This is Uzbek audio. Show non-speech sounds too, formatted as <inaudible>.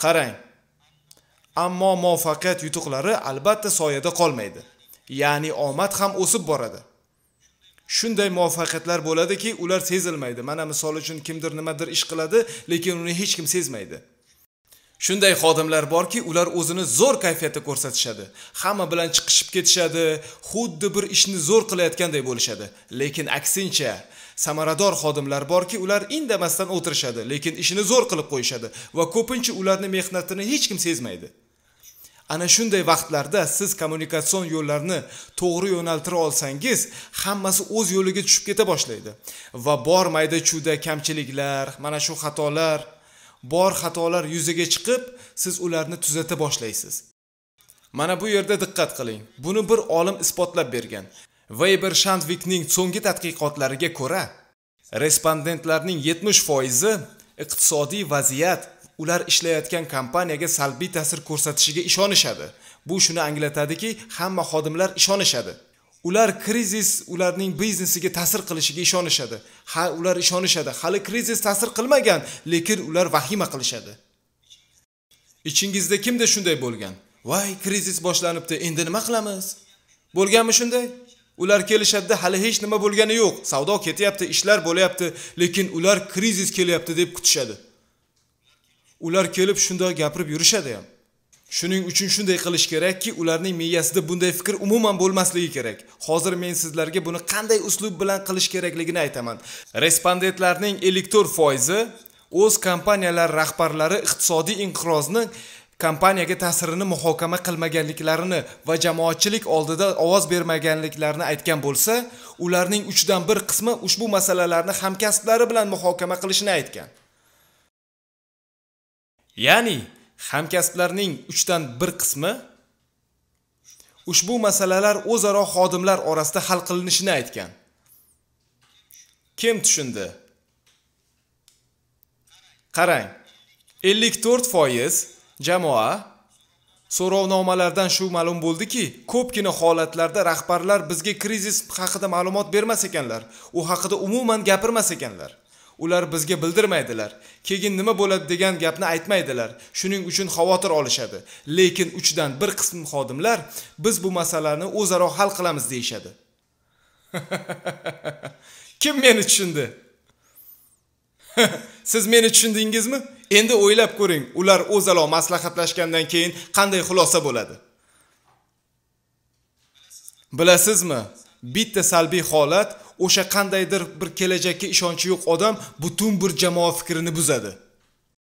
Qarang. Ammo muvaffaqiyat yutuqlari albatta soyada qolmaydi. Ya'ni omad ham o'sib boradi. Shunday muvaffaqiyatlar bo'ladiki, ular sezilmaydi. Mana misol uchun kimdir nimadir ish qiladi, lekin uni hech kim sezmaydi. shunday xodimlar borki ular o'zini zo'r kayfiyatda ko'rsatishadi hamma bilan chiqishib ketishadi xuddi bir ishni zo'r qilayotganday bo'lishadi lekin aksincha samarador xodimlar borki ular indamasdan o'tirishadi lekin ishini zo'r qilib qo'yishadi va ko'pincha ularni mehnatini hech kim sezmaydi ana shunday vaqtlarda siz kommunikatsion yo'llarni to'g'ri yo'naltira olsangiz hammasi o'z yo'liga tushib keta boshlaydi va bor mayda chuyda kamchiliklar mana shu xatolar bor xatolar yuzaga chiqib siz ularni tuzata boshlaysiz mana bu yerda diqqat qiling buni bir olim isbotlab bergan Weber Shandvikning so'nggi tadqiqotlariga ko'ra respondentlarning 70 foizi iqtisodiy vaziyat ular ishlayotgan kompaniyaga salbiy ta'sir ko'rsatishiga ishonishadi bu shuni anglatadiki hamma xodimlar ishonishadi ular krizis ularning biznesiga ta'sir qilishiga ishonishadi ha ular ishonishadi hali krizis ta'sir qilmagan lekin ular vahima qilishadi ichingizda kimda shunday bo'lgan voy krizis boshlanibdi endi nima qilamiz bo'lganmi shunday ular kelishadida hali hech nima bo'lgani yo'q savdo ketyapti ishlar bo'lyapti lekin ular krizis kelyapti deb kutishadi ular kelib shundoq gapirib yurishadi ham Shuning uchun shunday qilish kerakki, ularning miyasida bunday fikr umuman bo'lmasligi kerak. Hozir men sizlarga buni qanday uslub bilan qilish kerakligini aytaman. Respondentlarning 54% o'z kompaniyalar rahbarlari iqtisodiy inqirozni kompaniyaga ta'sirini muhokama qilmaganliklarini va jamoatchilik oldida ovoz bermaganliklarini aytgan bo'lsa, ularning 3 dan 1 qismi ushbu masalalarni hamkasblari bilan muhokama qilishini aytgan. Ya'ni hamkasblarning uchdan bir qismi ushbu masalalar o'zaro xodimlar orasida hal qilinishini aytgan kim tushundi qarang 54 foiz jamoa so'rovnomalardan shu ma'lum bo'ldiki ko'pgina holatlarda rahbarlar bizga krizis haqida ma'lumot bermas ekanlar u haqida umuman gapirmas ekanlar ular bizga bildirmaydilar keyin nima bo'ladi degan gapni aytmaydilar shuning uchun xavotir olishadi lekin uchdan bir qism xodimlar biz bu masalani o'zaro hal qilamiz deyishadi <laughs> kim meni tushundi <laughs> siz meni tushundingizmi endi o'ylab ko'ring ular o'zaro maslahatlashgandan keyin qanday xulosa bo'ladi bilasizmi bitta salbiy holat o'sha qandaydir bir kelajakka ishonchi yo'q odam butun bir jamoa fikrini buzadi